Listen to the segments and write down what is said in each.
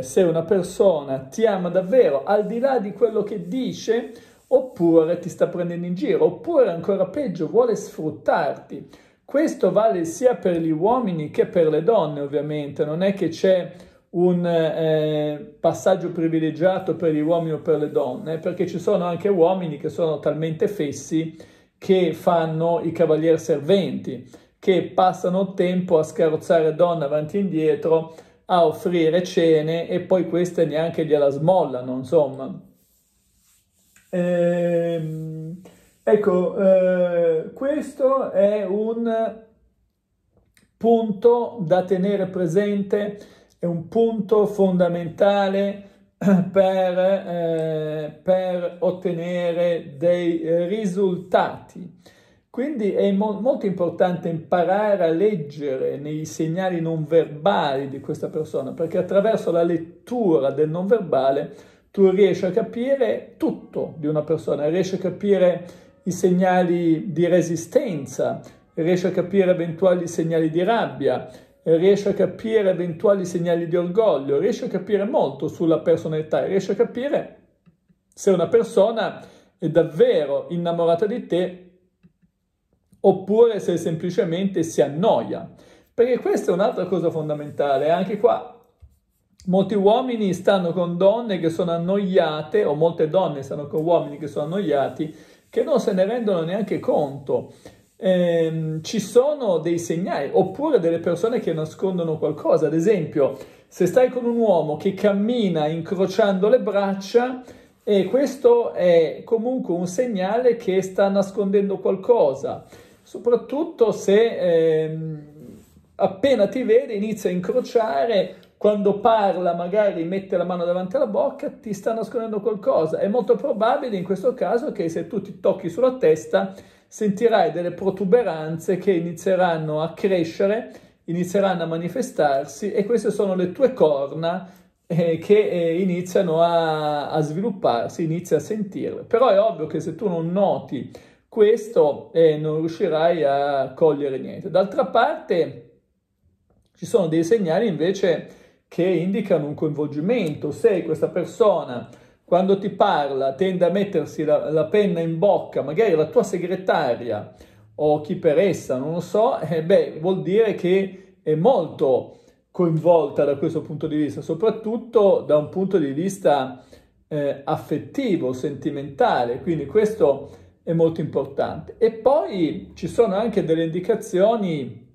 se una persona ti ama davvero, al di là di quello che dice, oppure ti sta prendendo in giro, oppure ancora peggio vuole sfruttarti. Questo vale sia per gli uomini che per le donne, ovviamente, non è che c'è un eh, passaggio privilegiato per gli uomini o per le donne, perché ci sono anche uomini che sono talmente fessi che fanno i cavalieri serventi, che passano tempo a scarrozzare donne avanti e indietro, a offrire cene e poi queste neanche gliela smollano, insomma. Ehm, ecco, eh, questo è un punto da tenere presente, è un punto fondamentale per, eh, per ottenere dei risultati. Quindi è mo- molto importante imparare a leggere nei segnali non verbali di questa persona, perché attraverso la lettura del non verbale tu riesci a capire tutto di una persona, riesci a capire i segnali di resistenza, riesci a capire eventuali segnali di rabbia, riesci a capire eventuali segnali di orgoglio, riesci a capire molto sulla personalità, riesci a capire se una persona è davvero innamorata di te oppure se semplicemente si annoia. Perché questa è un'altra cosa fondamentale, anche qua molti uomini stanno con donne che sono annoiate, o molte donne stanno con uomini che sono annoiati, che non se ne rendono neanche conto. Ehm, ci sono dei segnali, oppure delle persone che nascondono qualcosa. Ad esempio, se stai con un uomo che cammina incrociando le braccia, e questo è comunque un segnale che sta nascondendo qualcosa soprattutto se eh, appena ti vede inizia a incrociare, quando parla magari mette la mano davanti alla bocca, ti sta nascondendo qualcosa. È molto probabile in questo caso che se tu ti tocchi sulla testa sentirai delle protuberanze che inizieranno a crescere, inizieranno a manifestarsi e queste sono le tue corna eh, che eh, iniziano a, a svilupparsi, inizi a sentirle. Però è ovvio che se tu non noti questo eh, non riuscirai a cogliere niente. D'altra parte ci sono dei segnali invece che indicano un coinvolgimento. Se questa persona quando ti parla tende a mettersi la, la penna in bocca, magari la tua segretaria o chi per essa, non lo so, eh, beh, vuol dire che è molto coinvolta da questo punto di vista, soprattutto da un punto di vista eh, affettivo, sentimentale. Quindi questo è molto importante. E poi ci sono anche delle indicazioni,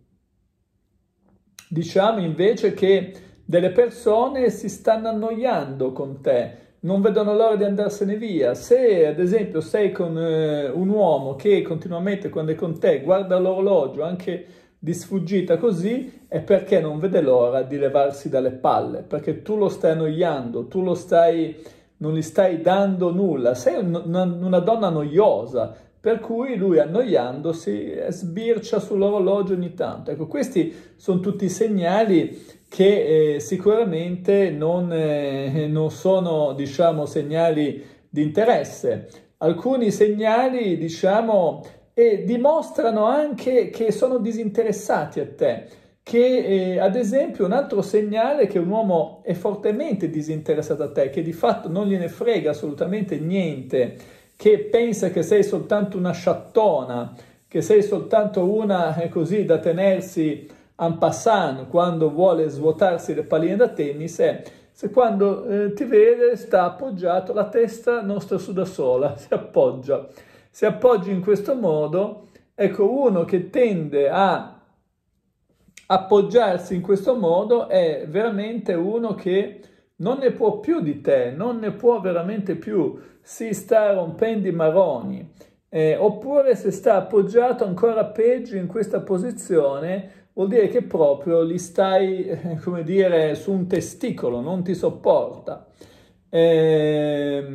diciamo invece che delle persone si stanno annoiando con te, non vedono l'ora di andarsene via. Se ad esempio sei con eh, un uomo che continuamente quando è con te guarda l'orologio anche di sfuggita così, è perché non vede l'ora di levarsi dalle palle, perché tu lo stai annoiando, tu lo stai non gli stai dando nulla, sei una, una donna noiosa, per cui lui annoiandosi sbircia sull'orologio ogni tanto. Ecco, questi sono tutti segnali che eh, sicuramente non, eh, non sono, diciamo, segnali di interesse. Alcuni segnali, diciamo, e dimostrano anche che sono disinteressati a te che eh, ad esempio un altro segnale che un uomo è fortemente disinteressato a te, che di fatto non gliene frega assolutamente niente, che pensa che sei soltanto una sciattona, che sei soltanto una eh, così da tenersi en passant quando vuole svuotarsi le palline da tennis, è eh, se quando eh, ti vede sta appoggiato, la testa non sta su da sola, si appoggia. Se appoggi in questo modo, ecco uno che tende a appoggiarsi in questo modo è veramente uno che non ne può più di te, non ne può veramente più, si sta rompendo i maroni. Eh, oppure se sta appoggiato ancora peggio in questa posizione, vuol dire che proprio gli stai, eh, come dire, su un testicolo, non ti sopporta. Eh,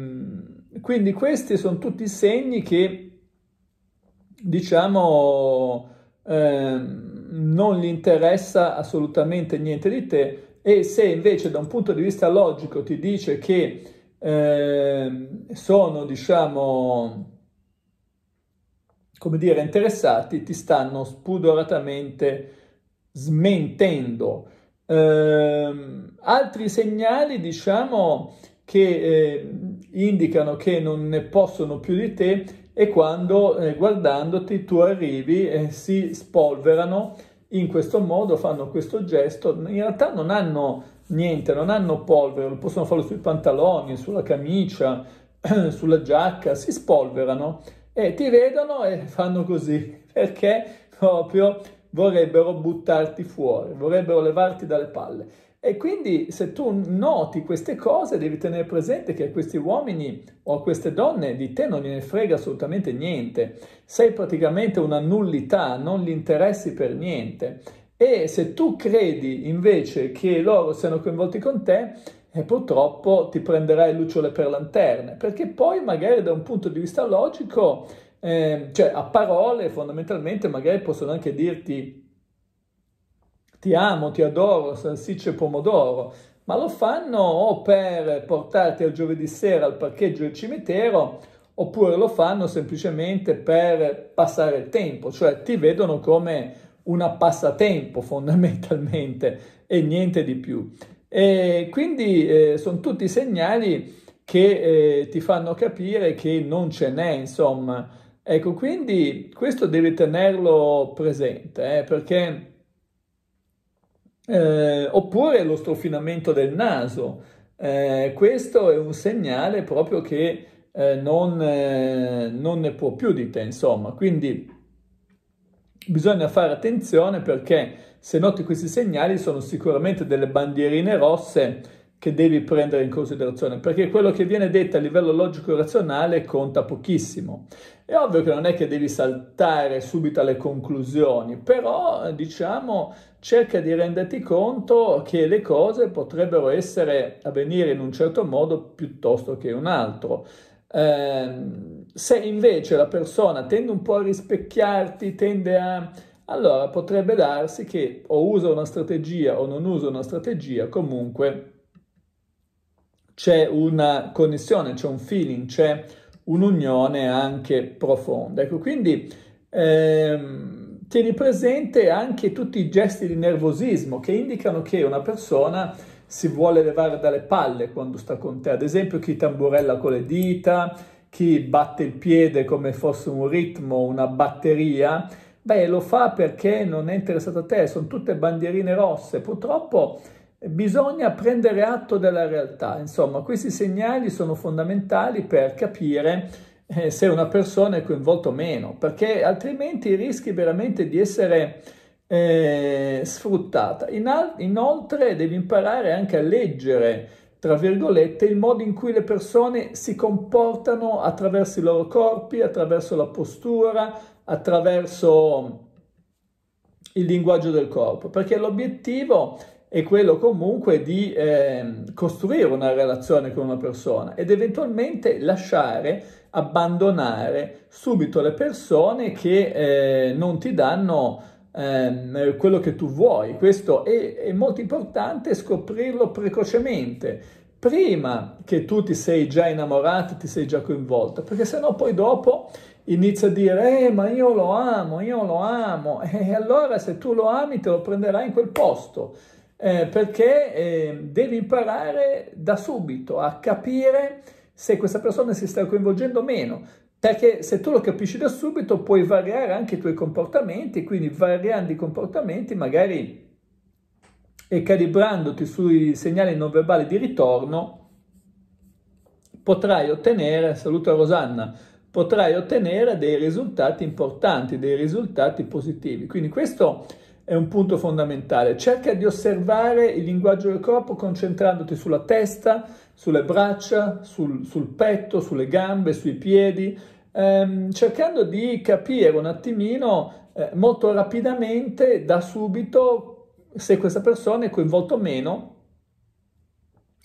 quindi questi sono tutti segni che, diciamo, ehm, non gli interessa assolutamente niente di te e se invece da un punto di vista logico ti dice che eh, sono, diciamo, come dire, interessati, ti stanno spudoratamente smentendo. Eh, altri segnali, diciamo, che eh, indicano che non ne possono più di te e quando eh, guardandoti tu arrivi e si spolverano in questo modo, fanno questo gesto, in realtà non hanno niente, non hanno polvere, lo possono fare sui pantaloni, sulla camicia, sulla giacca, si spolverano e ti vedono e fanno così perché proprio vorrebbero buttarti fuori, vorrebbero levarti dalle palle. E quindi se tu noti queste cose devi tenere presente che a questi uomini o a queste donne di te non gliene frega assolutamente niente, sei praticamente una nullità, non gli interessi per niente. E se tu credi invece che loro siano coinvolti con te, e eh, purtroppo ti prenderai lucciole per lanterne, perché poi magari da un punto di vista logico, eh, cioè a parole fondamentalmente magari possono anche dirti ti amo, ti adoro, salsicce e pomodoro, ma lo fanno o per portarti al giovedì sera al parcheggio del cimitero oppure lo fanno semplicemente per passare il tempo, cioè ti vedono come una passatempo fondamentalmente e niente di più. E quindi eh, sono tutti segnali che eh, ti fanno capire che non ce n'è, insomma. Ecco, quindi questo devi tenerlo presente, eh, perché eh, oppure lo strofinamento del naso. Eh, questo è un segnale proprio che eh, non, eh, non ne può più di te, insomma. Quindi bisogna fare attenzione perché se noti questi segnali sono sicuramente delle bandierine rosse che devi prendere in considerazione perché quello che viene detto a livello logico razionale conta pochissimo. È ovvio che non è che devi saltare subito alle conclusioni, però diciamo cerca di renderti conto che le cose potrebbero essere avvenire in un certo modo piuttosto che un altro. Eh, se invece la persona tende un po' a rispecchiarti, tende a... allora potrebbe darsi che o usa una strategia o non usa una strategia, comunque c'è una connessione, c'è un feeling, c'è un'unione anche profonda. Ecco, quindi... Ehm, tieni presente anche tutti i gesti di nervosismo che indicano che una persona si vuole levare dalle palle quando sta con te, ad esempio chi tamburella con le dita, chi batte il piede come fosse un ritmo, una batteria, beh lo fa perché non è interessato a te, sono tutte bandierine rosse, purtroppo bisogna prendere atto della realtà, insomma questi segnali sono fondamentali per capire eh, se una persona è coinvolta o meno, perché altrimenti rischi veramente di essere eh, sfruttata. In inoltre devi imparare anche a leggere, tra virgolette, il modo in cui le persone si comportano attraverso i loro corpi, attraverso la postura, attraverso il linguaggio del corpo, perché l'obiettivo è quello comunque di eh, costruire una relazione con una persona ed eventualmente lasciare abbandonare subito le persone che eh, non ti danno ehm, quello che tu vuoi. Questo è, è molto importante scoprirlo precocemente, prima che tu ti sei già innamorato, ti sei già coinvolto, perché sennò poi dopo inizia a dire eh, ma io lo amo, io lo amo, e allora se tu lo ami te lo prenderai in quel posto. Eh, perché eh, devi imparare da subito a capire se questa persona si sta coinvolgendo o meno, perché se tu lo capisci da subito puoi variare anche i tuoi comportamenti, quindi variando i comportamenti magari e calibrandoti sui segnali non verbali di ritorno potrai ottenere, saluto a Rosanna, potrai ottenere dei risultati importanti, dei risultati positivi. Quindi questo è un punto fondamentale. Cerca di osservare il linguaggio del corpo concentrandoti sulla testa, sulle braccia, sul, sul petto, sulle gambe, sui piedi, ehm, cercando di capire un attimino eh, molto rapidamente, da subito, se questa persona è coinvolta o meno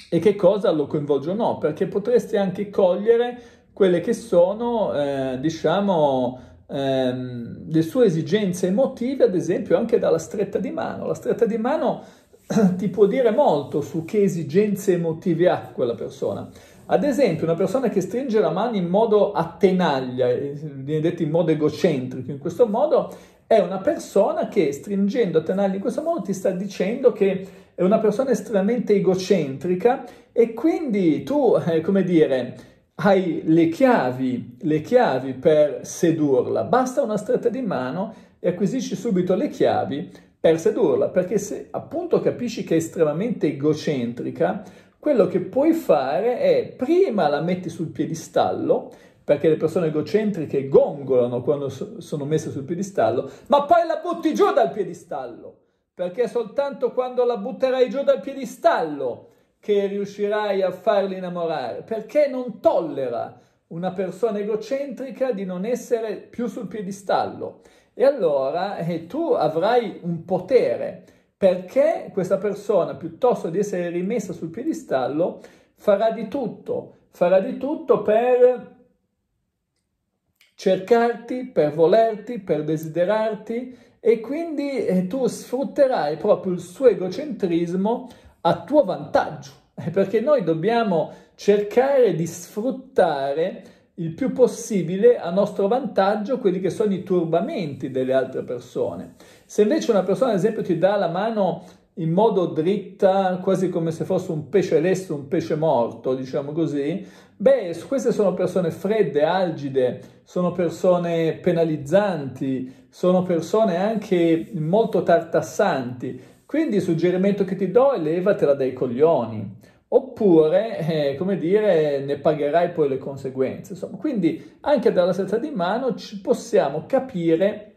e che cosa lo coinvolge o no, perché potresti anche cogliere quelle che sono, eh, diciamo, ehm, le sue esigenze emotive, ad esempio anche dalla stretta di mano. La stretta di mano ti può dire molto su che esigenze emotive ha quella persona. Ad esempio, una persona che stringe la mano in modo a tenaglia, eh, viene detto in modo egocentrico, in questo modo è una persona che stringendo a tenaglia in questo modo ti sta dicendo che è una persona estremamente egocentrica e quindi tu, eh, come dire, hai le chiavi, le chiavi per sedurla. Basta una stretta di mano e acquisisci subito le chiavi per sedurla, perché se appunto capisci che è estremamente egocentrica, quello che puoi fare è prima la metti sul piedistallo, perché le persone egocentriche gongolano quando so- sono messe sul piedistallo, ma poi la butti giù dal piedistallo, perché è soltanto quando la butterai giù dal piedistallo che riuscirai a farli innamorare, perché non tollera una persona egocentrica di non essere più sul piedistallo e allora eh, tu avrai un potere perché questa persona, piuttosto di essere rimessa sul piedistallo, farà di tutto, farà di tutto per cercarti, per volerti, per desiderarti e quindi eh, tu sfrutterai proprio il suo egocentrismo a tuo vantaggio, eh, perché noi dobbiamo cercare di sfruttare il più possibile a nostro vantaggio quelli che sono i turbamenti delle altre persone. Se invece una persona, ad esempio, ti dà la mano in modo dritta, quasi come se fosse un pesce lesso, un pesce morto, diciamo così, beh, queste sono persone fredde, algide, sono persone penalizzanti, sono persone anche molto tartassanti. Quindi il suggerimento che ti do è levatela dai coglioni oppure, eh, come dire, ne pagherai poi le conseguenze. Insomma, quindi anche dalla setta di mano possiamo capire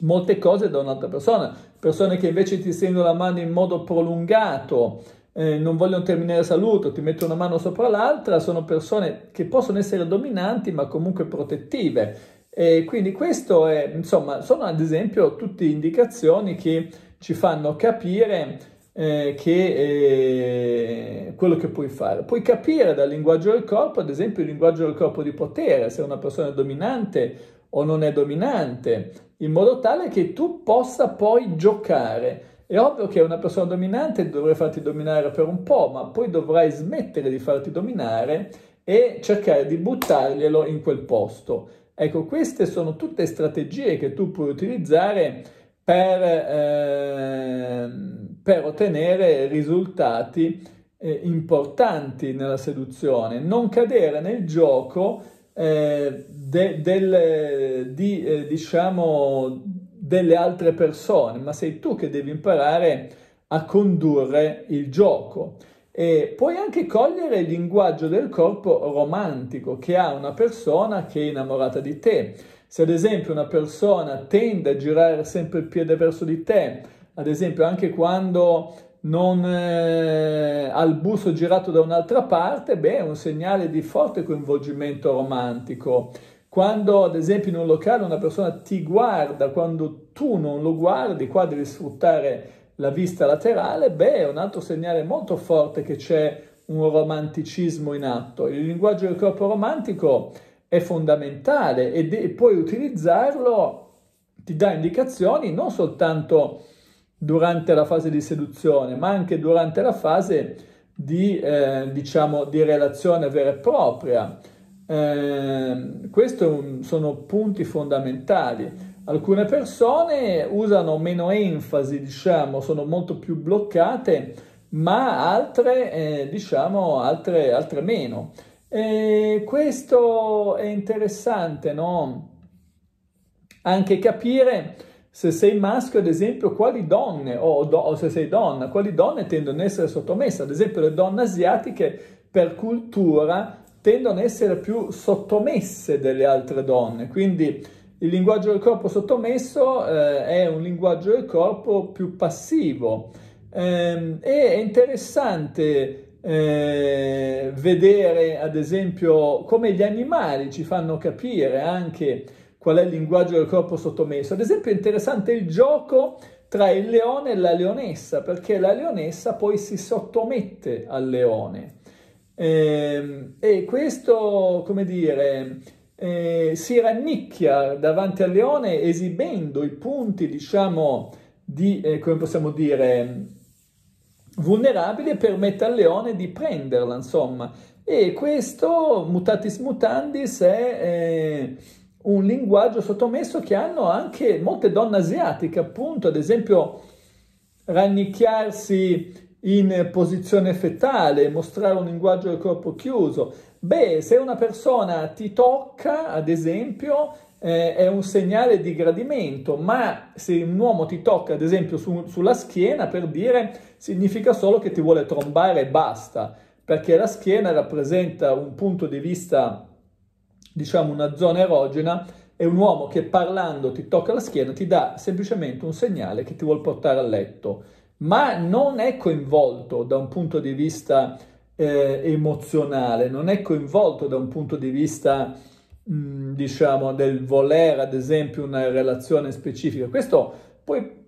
molte cose da un'altra persona, persone che invece ti stendono la mano in modo prolungato, eh, non vogliono terminare saluto, ti mettono una mano sopra l'altra, sono persone che possono essere dominanti ma comunque protettive. E quindi questo è, insomma, sono ad esempio tutte indicazioni che ci fanno capire eh, che eh, quello che puoi fare. Puoi capire dal linguaggio del corpo, ad esempio il linguaggio del corpo di potere, se una persona è dominante o non è dominante, in modo tale che tu possa poi giocare. È ovvio che una persona dominante dovrai farti dominare per un po', ma poi dovrai smettere di farti dominare e cercare di buttarglielo in quel posto. Ecco, queste sono tutte strategie che tu puoi utilizzare per, eh, per ottenere risultati eh, importanti nella seduzione, non cadere nel gioco eh, de, del, di, eh, diciamo, delle altre persone, ma sei tu che devi imparare a condurre il gioco. E puoi anche cogliere il linguaggio del corpo romantico che ha una persona che è innamorata di te. Se ad esempio una persona tende a girare sempre il piede verso di te, ad esempio anche quando non eh, il busto girato da un'altra parte, beh, è un segnale di forte coinvolgimento romantico. Quando ad esempio in un locale una persona ti guarda, quando tu non lo guardi, qua devi sfruttare la vista laterale, beh, è un altro segnale molto forte che c'è un romanticismo in atto. Il linguaggio del corpo romantico è fondamentale e puoi utilizzarlo, ti dà indicazioni non soltanto durante la fase di seduzione, ma anche durante la fase di, eh, diciamo, di relazione vera e propria. Eh, questi sono punti fondamentali. Alcune persone usano meno enfasi, diciamo, sono molto più bloccate, ma altre, eh, diciamo, altre, altre meno. E questo è interessante, no? Anche capire se sei maschio, ad esempio, quali donne, o, do, o, se sei donna, quali donne tendono ad essere sottomesse? Ad esempio, le donne asiatiche, per cultura, tendono ad essere più sottomesse delle altre donne. Quindi il linguaggio del corpo sottomesso eh, è un linguaggio del corpo più passivo. Ehm, e è interessante eh, vedere, ad esempio, come gli animali ci fanno capire anche qual è il linguaggio del corpo sottomesso. Ad esempio è interessante il gioco tra il leone e la leonessa, perché la leonessa poi si sottomette al leone. Ehm, e, questo, come dire, eh, si rannicchia davanti al leone esibendo i punti, diciamo, di, eh, come possiamo dire, vulnerabili e permette al leone di prenderla, insomma. E questo, mutatis mutandis, è... Eh, un linguaggio sottomesso che hanno anche molte donne asiatiche, appunto, ad esempio rannicchiarsi in posizione fetale, mostrare un linguaggio del corpo chiuso. Beh, se una persona ti tocca, ad esempio, eh, è un segnale di gradimento, ma se un uomo ti tocca, ad esempio, su, sulla schiena, per dire, significa solo che ti vuole trombare e basta, perché la schiena rappresenta un punto di vista diciamo una zona erogena, è un uomo che parlando ti tocca la schiena, ti dà semplicemente un segnale che ti vuol portare a letto, ma non è coinvolto da un punto di vista eh, emozionale, non è coinvolto da un punto di vista mh, diciamo del voler ad esempio una relazione specifica questo poi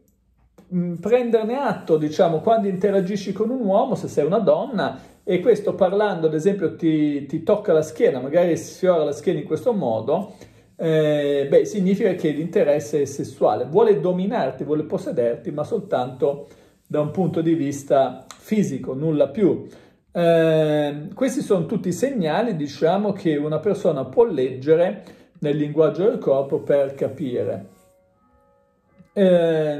prenderne atto, diciamo, quando interagisci con un uomo, se sei una donna, e questo parlando ad esempio ti, ti tocca la schiena, magari sfiora la schiena in questo modo, eh, beh, significa che l'interesse è sessuale, vuole dominarti, vuole possederti, ma soltanto da un punto di vista fisico, nulla più. Eh, questi sono tutti segnali, diciamo, che una persona può leggere nel linguaggio del corpo per capire. Eh,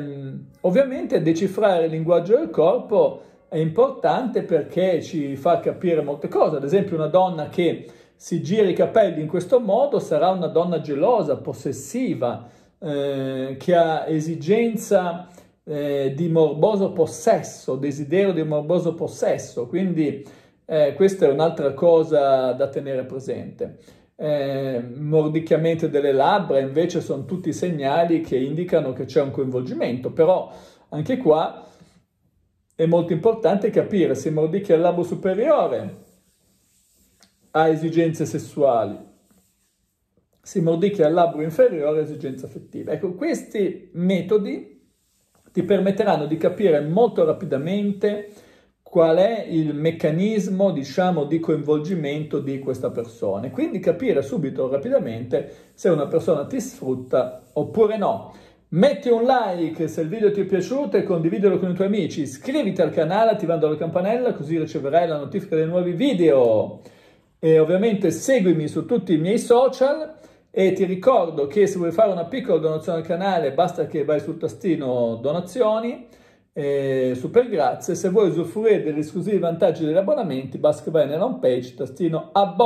ovviamente decifrare il linguaggio del corpo è importante perché ci fa capire molte cose. Ad esempio, una donna che si gira i capelli in questo modo sarà una donna gelosa, possessiva, eh, che ha esigenza eh, di morboso possesso, desiderio di morboso possesso. Quindi eh, questa è un'altra cosa da tenere presente. Eh, mordicchiamente delle labbra invece sono tutti segnali che indicano che c'è un coinvolgimento, però anche qua è molto importante capire se mordicchia il labbro superiore ha esigenze sessuali, se mordicchia il labbro inferiore ha esigenze affettive. Ecco, questi metodi ti permetteranno di capire molto rapidamente qual è il meccanismo, diciamo, di coinvolgimento di questa persona. Quindi capire subito, rapidamente, se una persona ti sfrutta oppure no. Metti un like se il video ti è piaciuto e condividilo con i tuoi amici. Iscriviti al canale attivando la campanella così riceverai la notifica dei nuovi video. E ovviamente seguimi su tutti i miei social e ti ricordo che se vuoi fare una piccola donazione al canale basta che vai sul tastino donazioni. E super grazie. Se vuoi usufruire degli esclusivi vantaggi degli abbonamenti basta che vai nella home page tastino abbonamenti.